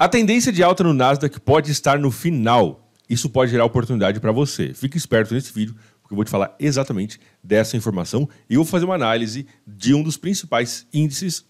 A tendência de alta no Nasdaq pode estar no final. Isso pode gerar oportunidade para você. Fique esperto nesse vídeo, porque eu vou te falar exatamente dessa informação e eu vou fazer uma análise de um dos principais índices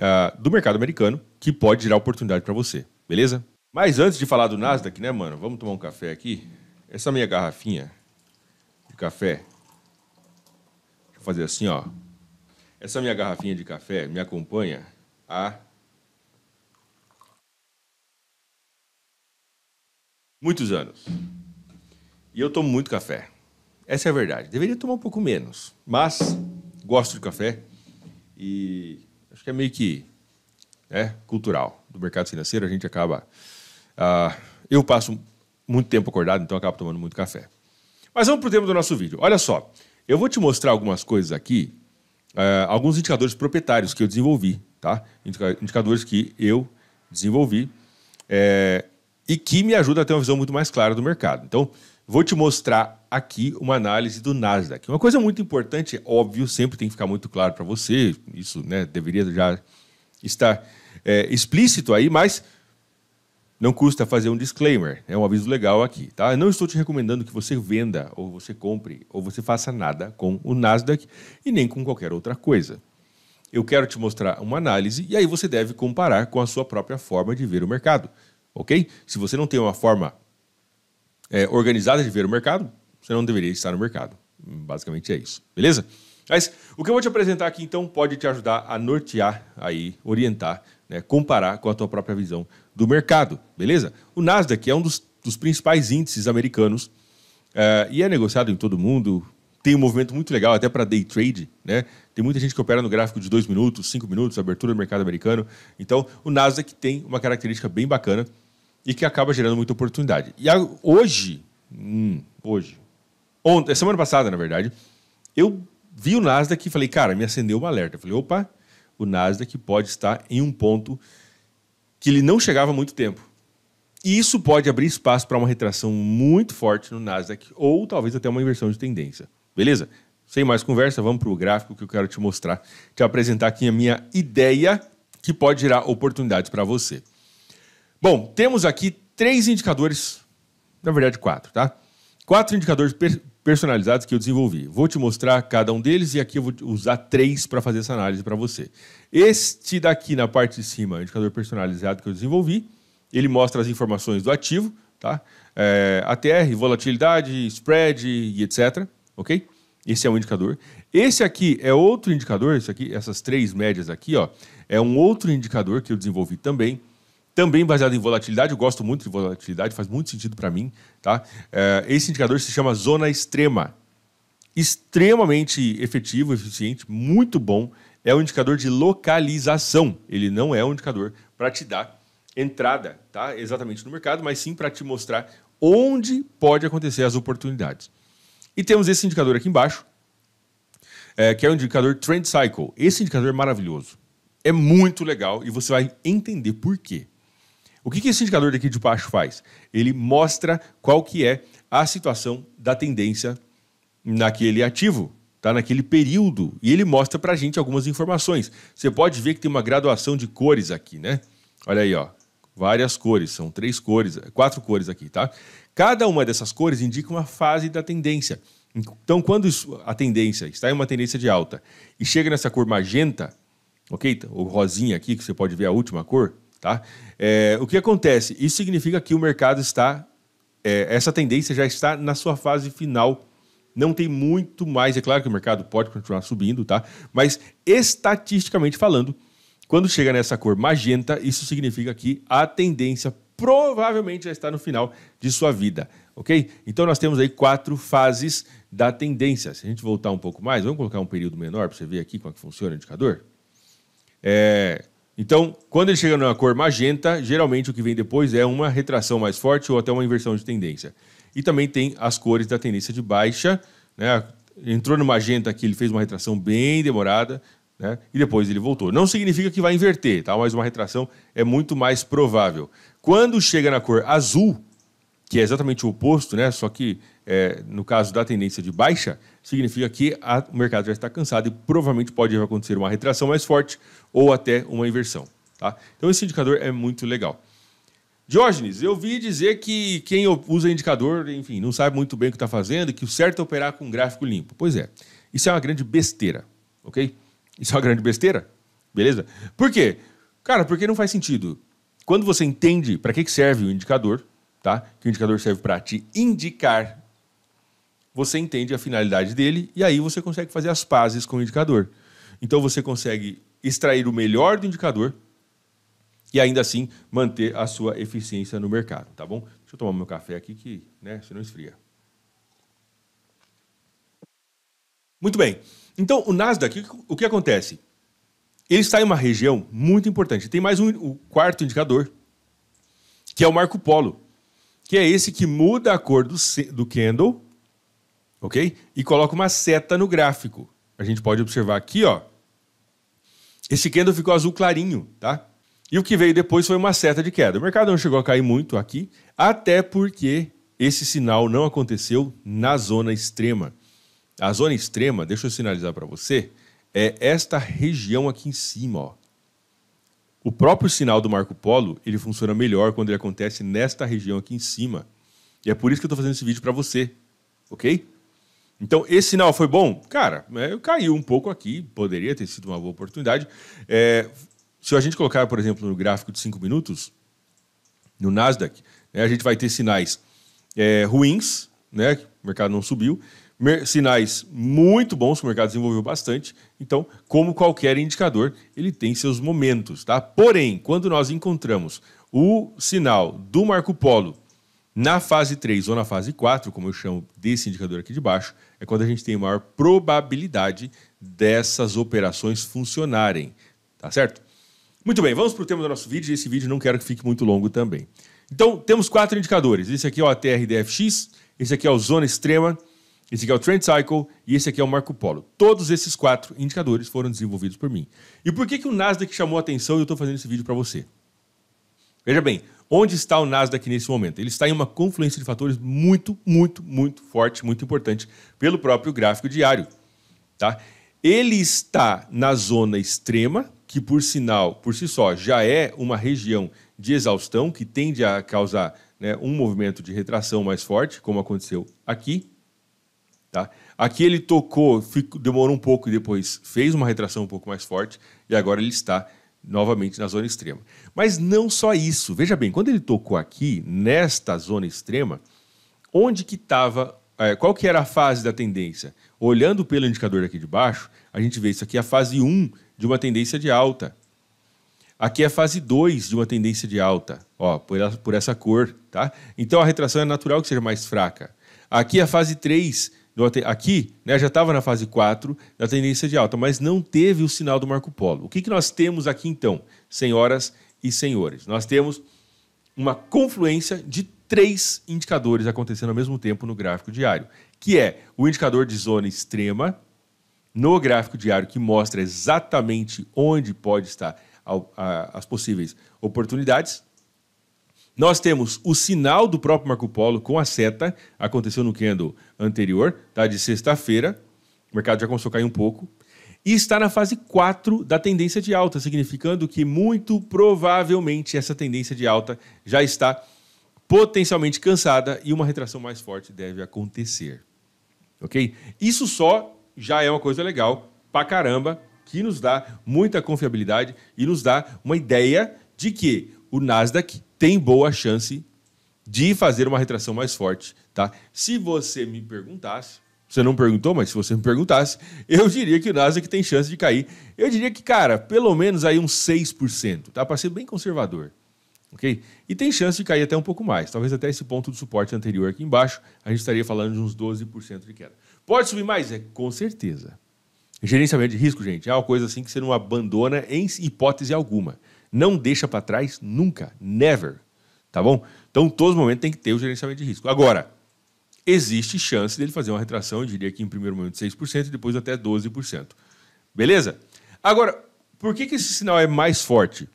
uh, do mercado americano que pode gerar oportunidade para você, beleza? Mas antes de falar do Nasdaq, né, mano? Vamos tomar um café aqui. Essa minha garrafinha de café. Deixa eu fazer assim, ó. Essa minha garrafinha de café me acompanha há muitos anos. E eu tomo muito café. Essa é a verdade. Deveria tomar um pouco menos, mas gosto de café e acho que é meio que né, cultural do mercado financeiro. A gente acaba. Uh, eu passo muito tempo acordado, então acabo tomando muito café. Mas vamos para o tema do nosso vídeo. Olha só, eu vou te mostrar algumas coisas aqui, uh, alguns indicadores proprietários que eu desenvolvi, tá? Indicadores que eu desenvolvi. É, e que me ajuda a ter uma visão muito mais clara do mercado. Então, vou te mostrar aqui uma análise do Nasdaq. Uma coisa muito importante, é óbvio, sempre tem que ficar muito claro para você, isso né, deveria já estar é, explícito aí, mas não custa fazer um disclaimer, é um aviso legal aqui, tá? Eu não estou te recomendando que você venda, ou você compre, ou você faça nada com o Nasdaq e nem com qualquer outra coisa. Eu quero te mostrar uma análise e aí você deve comparar com a sua própria forma de ver o mercado ok? Se você não tem uma forma é, organizada de ver o mercado, você não deveria estar no mercado. Basicamente é isso, beleza? Mas o que eu vou te apresentar aqui, então, pode te ajudar a nortear, aí, orientar, né, comparar com a tua própria visão do mercado, beleza? O Nasdaq é um dos, dos principais índices americanos uh, e é negociado em todo mundo. Tem um movimento muito legal até para day trade, né? Tem muita gente que opera no gráfico de 2 minutos, 5 minutos, abertura do mercado americano. Então, o Nasdaq tem uma característica bem bacana e que acaba gerando muita oportunidade. E hoje, hum, hoje, ontem, é semana passada, na verdade, eu vi o Nasdaq e falei, cara, me acendeu um alerta. Eu falei, opa, o Nasdaq pode estar em um ponto que ele não chegava há muito tempo. E isso pode abrir espaço para uma retração muito forte no Nasdaq ou talvez até uma inversão de tendência. Beleza? Sem mais conversa, vamos para o gráfico que eu quero te mostrar, te apresentar aqui a minha ideia que pode gerar oportunidades para você. Bom, temos aqui três indicadores, na verdade quatro, tá? Quatro indicadores per personalizados que eu desenvolvi. Vou te mostrar cada um deles e aqui eu vou usar três para fazer essa análise para você. Este daqui na parte de cima, indicador personalizado que eu desenvolvi, ele mostra as informações do ativo, tá? É, ATR, volatilidade, spread e etc, ok? Esse é um indicador. Esse aqui é outro indicador, Esse aqui, essas três médias aqui, ó, é um outro indicador que eu desenvolvi também, também baseado em volatilidade. Eu gosto muito de volatilidade, faz muito sentido para mim. Tá? Eh, esse indicador se chama zona extrema. Extremamente efetivo, eficiente, muito bom. É um indicador de localização. Ele não é um indicador para te dar entrada, tá? Exatamente no mercado, mas sim para te mostrar onde pode acontecer as oportunidades. E temos esse indicador aqui embaixo, é, que é o indicador Trend Cycle. Esse indicador é maravilhoso. É muito legal e você vai entender por quê. O que, que esse indicador daqui de baixo faz? Ele mostra qual que é a situação da tendência naquele ativo, tá? naquele período. E ele mostra para a gente algumas informações. Você pode ver que tem uma graduação de cores aqui, né? Olha aí, ó. Várias cores, são três cores, quatro cores aqui, tá? Cada uma dessas cores indica uma fase da tendência. Então, quando a tendência está em uma tendência de alta e chega nessa cor magenta, ok? Ou então, rosinha aqui, que você pode ver a última cor, Tá? É, o que acontece? Isso significa que o mercado está. É, essa tendência já está na sua fase final. Não tem muito mais. É claro que o mercado pode continuar subindo, tá? Mas estatisticamente falando, quando chega nessa cor magenta, isso significa que a tendência provavelmente já está no final de sua vida, ok? Então nós temos aí quatro fases da tendência. Se a gente voltar um pouco mais, vamos colocar um período menor para você ver aqui como é que funciona o indicador. É, então, quando ele chega na cor magenta, geralmente o que vem depois é uma retração mais forte ou até uma inversão de tendência. E também tem as cores da tendência de baixa. Né? Entrou no magenta aqui, ele fez uma retração bem demorada né? e depois ele voltou. Não significa que vai inverter, tá? mas uma retração é muito mais provável. Quando chega na cor azul, que é exatamente o oposto, né? só que é, no caso da tendência de baixa, significa que a, o mercado já está cansado e provavelmente pode acontecer uma retração mais forte ou até uma inversão. Tá? Então esse indicador é muito legal. Diógenes, eu vi dizer que quem usa indicador, enfim, não sabe muito bem o que está fazendo e que o certo é operar com um gráfico limpo. Pois é, isso é uma grande besteira, ok? Isso é uma grande besteira, beleza? Por quê? Cara, porque não faz sentido. Quando você entende para que serve o indicador, tá? Que o indicador serve para te indicar você entende a finalidade dele e aí você consegue fazer as pazes com o indicador. Então você consegue extrair o melhor do indicador e ainda assim manter a sua eficiência no mercado, tá bom? Deixa eu tomar meu café aqui que, né, senão esfria. Muito bem. Então, o Nasdaq, o que acontece? Ele está em uma região muito importante. Tem mais um o quarto indicador, que é o Marco Polo, que é esse que muda a cor do, do candle ok? E coloca uma seta no gráfico. A gente pode observar aqui, ó. Esse candle ficou azul clarinho, tá? E o que veio depois foi uma seta de queda. O mercado não chegou a cair muito aqui, até porque esse sinal não aconteceu na zona extrema. A zona extrema, deixa eu sinalizar para você, é esta região aqui em cima, ó. O próprio sinal do Marco Polo, ele funciona melhor quando ele acontece nesta região aqui em cima. E é por isso que eu estou fazendo esse vídeo para você, ok? Então, esse sinal foi bom? Cara, é, caiu um pouco aqui, poderia ter sido uma boa oportunidade. É, se a gente colocar, por exemplo, no gráfico de 5 minutos, no Nasdaq, né, a gente vai ter sinais é, ruins, né, o mercado não subiu, sinais muito bons, o mercado desenvolveu bastante. Então, como qualquer indicador, ele tem seus momentos, tá? Porém, quando nós encontramos o sinal do Marco Polo na fase 3 ou na fase 4, como eu chamo desse indicador aqui de baixo, é quando a gente tem maior probabilidade dessas operações funcionarem, tá certo? Muito bem, vamos para o tema do nosso vídeo. Esse vídeo não quero que fique muito longo também. Então, temos quatro indicadores. Esse aqui é o ATRDfx, esse aqui é o Zona Extrema, esse aqui é o Trend Cycle e esse aqui é o Marco Polo. Todos esses quatro indicadores foram desenvolvidos por mim. E por que, que o Nasdaq chamou a atenção e eu estou fazendo esse vídeo para você? Veja bem, Onde está o Nasdaq nesse momento? Ele está em uma confluência de fatores muito, muito, muito forte, muito importante, pelo próprio gráfico diário. Tá? Ele está na zona extrema, que por sinal, por si só, já é uma região de exaustão que tende a causar né, um movimento de retração mais forte, como aconteceu aqui. Tá? Aqui ele tocou, ficou, demorou um pouco e depois fez uma retração um pouco mais forte, e agora ele está novamente na zona extrema. Mas não só isso. Veja bem, quando ele tocou aqui, nesta zona extrema, onde que estava, é, qual que era a fase da tendência? Olhando pelo indicador aqui de baixo, a gente vê isso aqui a fase 1 de uma tendência de alta. Aqui é a fase 2 de uma tendência de alta, ó, por, essa, por essa cor, tá? Então a retração é natural que seja mais fraca. Aqui é a fase 3 aqui né, já estava na fase 4 da tendência de alta, mas não teve o sinal do Marco Polo. O que, que nós temos aqui então, senhoras e senhores? Nós temos uma confluência de três indicadores acontecendo ao mesmo tempo no gráfico diário, que é o indicador de zona extrema no gráfico diário que mostra exatamente onde pode estar as possíveis oportunidades nós temos o sinal do próprio Marco Polo com a seta, aconteceu no candle anterior, tá? De sexta-feira. O mercado já começou a cair um pouco. E está na fase 4 da tendência de alta, significando que muito provavelmente essa tendência de alta já está potencialmente cansada e uma retração mais forte deve acontecer. Ok? Isso só já é uma coisa legal pra caramba, que nos dá muita confiabilidade e nos dá uma ideia de que o Nasdaq tem boa chance de fazer uma retração mais forte, tá? Se você me perguntasse, você não perguntou, mas se você me perguntasse, eu diria que o Nasdaq tem chance de cair. Eu diria que, cara, pelo menos aí uns 6%, tá? Para ser bem conservador. OK? E tem chance de cair até um pouco mais, talvez até esse ponto do suporte anterior aqui embaixo, a gente estaria falando de uns 12% de queda. Pode subir mais? É, com certeza. Gerenciamento de risco, gente, é uma coisa assim que você não abandona em hipótese alguma. Não deixa para trás nunca, never, tá bom? Então, todos os momentos tem que ter o gerenciamento de risco. Agora, existe chance dele fazer uma retração, eu diria que em primeiro momento 6% e depois até 12%. Beleza? Agora, por que, que esse sinal é mais forte?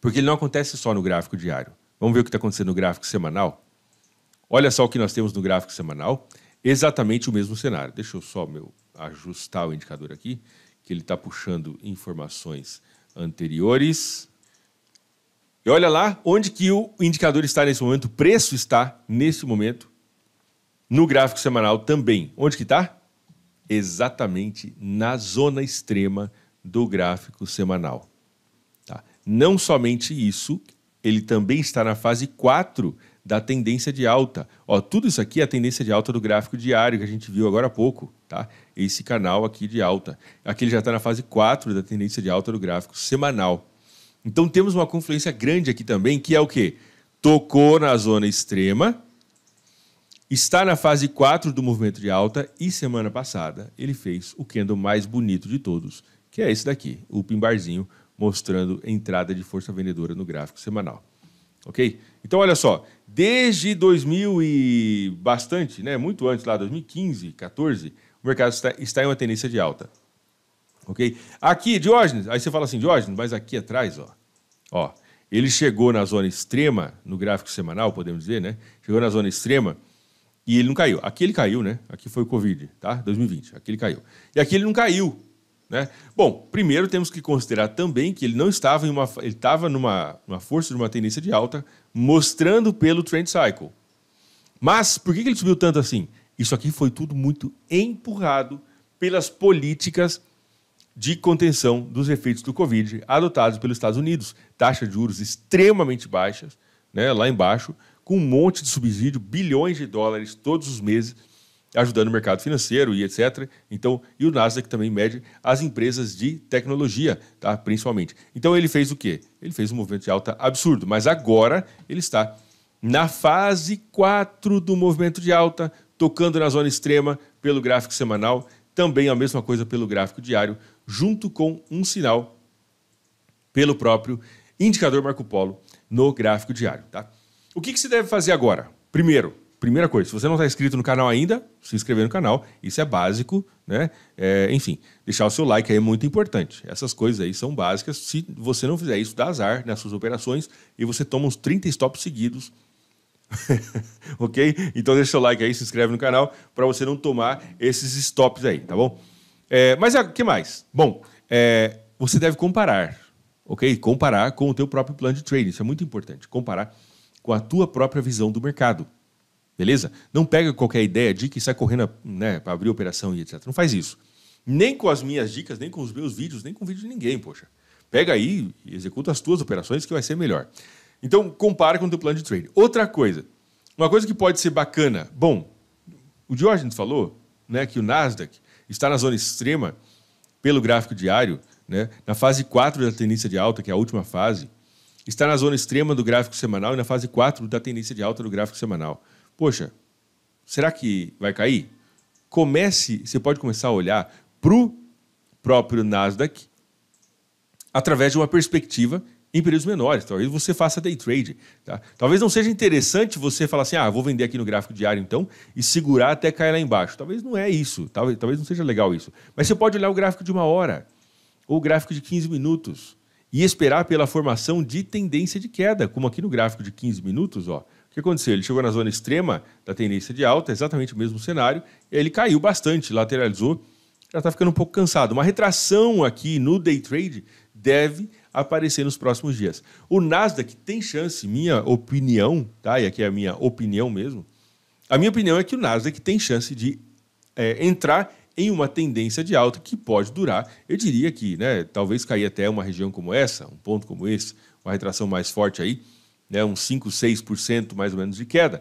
Porque ele não acontece só no gráfico diário. Vamos ver o que está acontecendo no gráfico semanal? Olha só o que nós temos no gráfico semanal. Exatamente o mesmo cenário. Deixa eu só meu, ajustar o indicador aqui, que ele está puxando informações anteriores. E olha lá onde que o indicador está nesse momento, o preço está nesse momento, no gráfico semanal também. Onde que está? Exatamente na zona extrema do gráfico semanal. Tá? Não somente isso, ele também está na fase 4 da tendência de alta. Ó, tudo isso aqui é a tendência de alta do gráfico diário que a gente viu agora há pouco. Tá? esse canal aqui de alta. Aqui ele já está na fase 4 da tendência de alta do gráfico semanal. Então temos uma confluência grande aqui também, que é o quê? Tocou na zona extrema, está na fase 4 do movimento de alta e semana passada ele fez o candle mais bonito de todos, que é esse daqui, o pimbarzinho mostrando entrada de força vendedora no gráfico semanal. OK? Então olha só, desde 2000 e bastante, né, muito antes lá 2015, 14, o mercado está, está em uma tendência de alta. Ok? Aqui, Diógenes, aí você fala assim, Diógenes, mas aqui atrás, ó, ó, ele chegou na zona extrema, no gráfico semanal, podemos dizer, né? Chegou na zona extrema e ele não caiu. Aqui ele caiu, né? Aqui foi o Covid, tá? 2020, aqui ele caiu. E aqui ele não caiu, né? Bom, primeiro temos que considerar também que ele não estava em uma, ele estava numa, numa força de uma tendência de alta, mostrando pelo trend cycle. Mas por que ele subiu tanto assim? Isso aqui foi tudo muito empurrado pelas políticas de contenção dos efeitos do Covid adotados pelos Estados Unidos. Taxa de juros extremamente baixas, né, lá embaixo, com um monte de subsídio, bilhões de dólares todos os meses, ajudando o mercado financeiro e etc. Então, e o Nasdaq também mede as empresas de tecnologia, tá, principalmente. Então ele fez o quê? Ele fez um movimento de alta absurdo, mas agora ele está na fase 4 do movimento de alta, tocando na zona extrema pelo gráfico semanal, também a mesma coisa pelo gráfico diário, junto com um sinal pelo próprio indicador Marco Polo no gráfico diário. Tá? O que, que se deve fazer agora? Primeiro, primeira coisa, se você não está inscrito no canal ainda, se inscrever no canal, isso é básico, né? É, enfim, deixar o seu like é muito importante. Essas coisas aí são básicas. Se você não fizer isso, dá azar nas suas operações e você toma uns 30 stops seguidos ok? Então deixa seu like aí, se inscreve no canal para você não tomar esses stops aí, tá bom? É, mas o que mais? Bom, é, você deve comparar, ok? Comparar com o teu próprio plano de trading, isso é muito importante. Comparar com a tua própria visão do mercado, beleza? Não pega qualquer ideia, dica e sai correndo né, para abrir operação e etc. Não faz isso. Nem com as minhas dicas, nem com os meus vídeos, nem com o vídeo de ninguém, poxa. Pega aí e executa as tuas operações que vai ser melhor. Então, compara com o teu plano de trade. Outra coisa, uma coisa que pode ser bacana. Bom, o George falou né, que o Nasdaq está na zona extrema pelo gráfico diário, né, na fase 4 da tendência de alta, que é a última fase, está na zona extrema do gráfico semanal e na fase 4 da tendência de alta do gráfico semanal. Poxa, será que vai cair? Comece, você pode começar a olhar para o próprio Nasdaq através de uma perspectiva em períodos menores. Talvez você faça day trade. Tá? Talvez não seja interessante você falar assim, ah, vou vender aqui no gráfico diário então e segurar até cair lá embaixo. Talvez não é isso, talvez, talvez não seja legal isso. Mas você pode olhar o gráfico de uma hora ou o gráfico de 15 minutos e esperar pela formação de tendência de queda, como aqui no gráfico de 15 minutos, ó. O que aconteceu? Ele chegou na zona extrema da tendência de alta, exatamente o mesmo cenário, e ele caiu bastante, lateralizou, já está ficando um pouco cansado. Uma retração aqui no day trade deve aparecer nos próximos dias. O Nasdaq tem chance, minha opinião, tá? E aqui é a minha opinião mesmo. A minha opinião é que o Nasdaq tem chance de é, entrar em uma tendência de alta que pode durar. Eu diria que, né, talvez cair até uma região como essa, um ponto como esse, uma retração mais forte aí, né, uns 5, 6% mais ou menos de queda.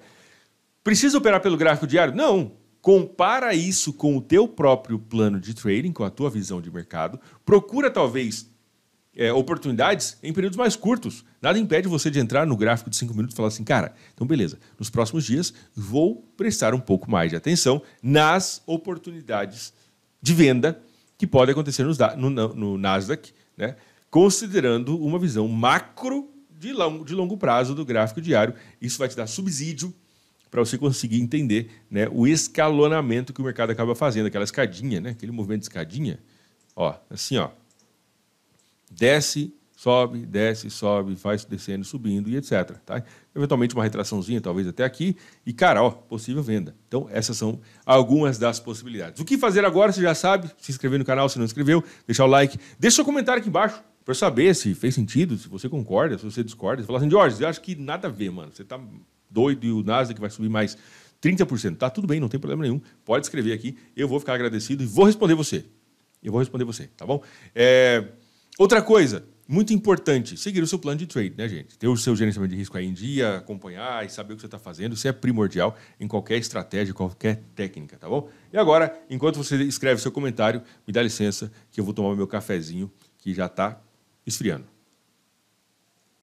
Precisa operar pelo gráfico diário? Não. Compara isso com o teu próprio plano de trading, com a tua visão de mercado. Procura talvez é, oportunidades em períodos mais curtos. Nada impede você de entrar no gráfico de 5 minutos e falar assim, cara, então beleza, nos próximos dias vou prestar um pouco mais de atenção nas oportunidades de venda que podem acontecer nos, no, no, Nasdaq, né? considerando uma visão macro de longo, de longo prazo do gráfico diário. Isso vai te dar subsídio para você conseguir entender né, o escalonamento que o mercado acaba fazendo, aquela escadinha, né, aquele movimento de escadinha. Ó, assim, ó, desce, sobe, desce, sobe, vai descendo, subindo e etc. Tá? Eventualmente uma retraçãozinha, talvez até aqui. E, cara, ó, possível venda. Então, essas são algumas das possibilidades. O que fazer agora, você já sabe. Se inscrever no canal se não inscreveu, deixar o like. Deixa seu comentário aqui embaixo para saber se fez sentido, se você concorda, se você discorda. Você fala assim, Jorge, eu acho que nada a ver, mano. Você tá doido e o Nasdaq vai subir mais 30%. Tá tudo bem, não tem problema nenhum. Pode escrever aqui, eu vou ficar agradecido e vou responder você. Eu vou responder você, tá bom? É... Outra coisa, muito importante, seguir o seu plano de trade, né, gente? Ter o seu gerenciamento de risco aí em dia, acompanhar e saber o que você está fazendo, isso é primordial em qualquer estratégia, qualquer técnica, tá bom? E agora, enquanto você escreve seu comentário, me dá licença que eu vou tomar meu cafezinho que já está esfriando.